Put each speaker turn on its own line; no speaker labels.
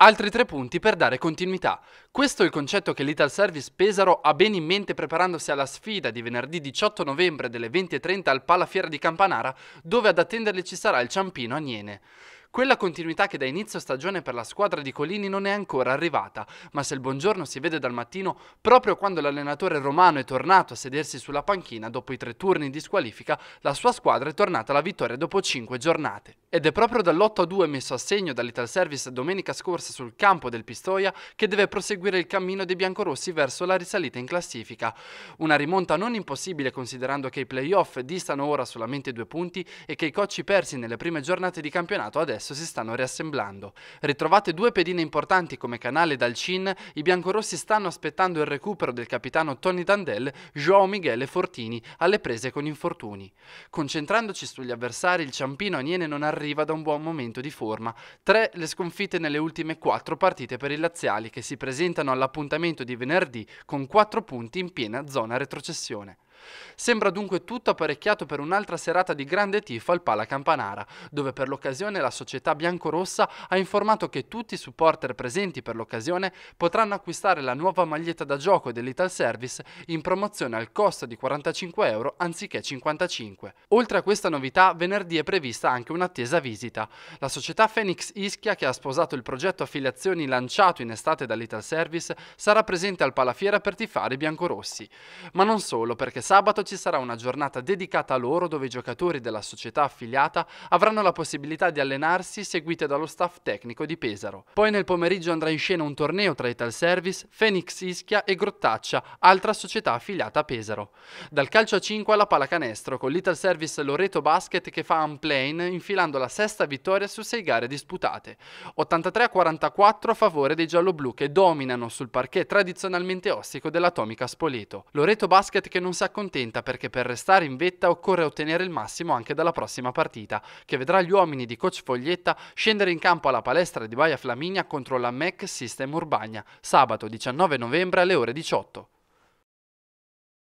Altri tre punti per dare continuità. Questo è il concetto che l'Ital Service Pesaro ha ben in mente preparandosi alla sfida di venerdì 18 novembre delle 20.30 al Palafiera di Campanara, dove ad attenderli ci sarà il Ciampino Aniene. Quella continuità che da inizio stagione per la squadra di Colini non è ancora arrivata, ma se il buongiorno si vede dal mattino, proprio quando l'allenatore romano è tornato a sedersi sulla panchina dopo i tre turni di squalifica, la sua squadra è tornata alla vittoria dopo cinque giornate. Ed è proprio dall'8-2 messo a segno dall'Ital Service domenica scorsa sul campo del Pistoia che deve proseguire il cammino dei biancorossi verso la risalita in classifica. Una rimonta non impossibile considerando che i playoff distano ora solamente due punti e che i cocci persi nelle prime giornate di campionato adesso adesso si stanno riassemblando. Ritrovate due pedine importanti come Canale e Dalcin, i biancorossi stanno aspettando il recupero del capitano Tony Dandel, João Miguel e Fortini alle prese con infortuni. Concentrandoci sugli avversari, il Ciampino Aniene non arriva da un buon momento di forma. Tre le sconfitte nelle ultime quattro partite per i laziali che si presentano all'appuntamento di venerdì con quattro punti in piena zona retrocessione. Sembra dunque tutto apparecchiato per un'altra serata di grande tifo al Pala Campanara, dove per l'occasione la società biancorossa ha informato che tutti i supporter presenti per l'occasione potranno acquistare la nuova maglietta da gioco dell'Ital Service in promozione al costo di 45 euro anziché 55. Oltre a questa novità, venerdì è prevista anche un'attesa visita. La società Phoenix Ischia, che ha sposato il progetto affiliazioni lanciato in estate dall'Ital Service, sarà presente al Palafiera per tifare biancorossi. Ma non solo, perché sabato ci sarà una giornata dedicata a loro dove i giocatori della società affiliata avranno la possibilità di allenarsi seguite dallo staff tecnico di Pesaro. Poi nel pomeriggio andrà in scena un torneo tra Ital Service, Phoenix Ischia e Grottaccia, altra società affiliata a Pesaro. Dal calcio a 5 alla pallacanestro con l'Ital Service Loreto Basket che fa un plane infilando la sesta vittoria su sei gare disputate. 83 a 44 a favore dei gialloblu che dominano sul parquet tradizionalmente ostico dell'Atomica Spoleto. Loreto Basket che non si accorge accontenta perché per restare in vetta occorre ottenere il massimo anche dalla prossima partita, che vedrà gli uomini di coach Foglietta scendere in campo alla palestra di Baia Flaminia contro la MEC System Urbagna, sabato 19 novembre alle ore 18.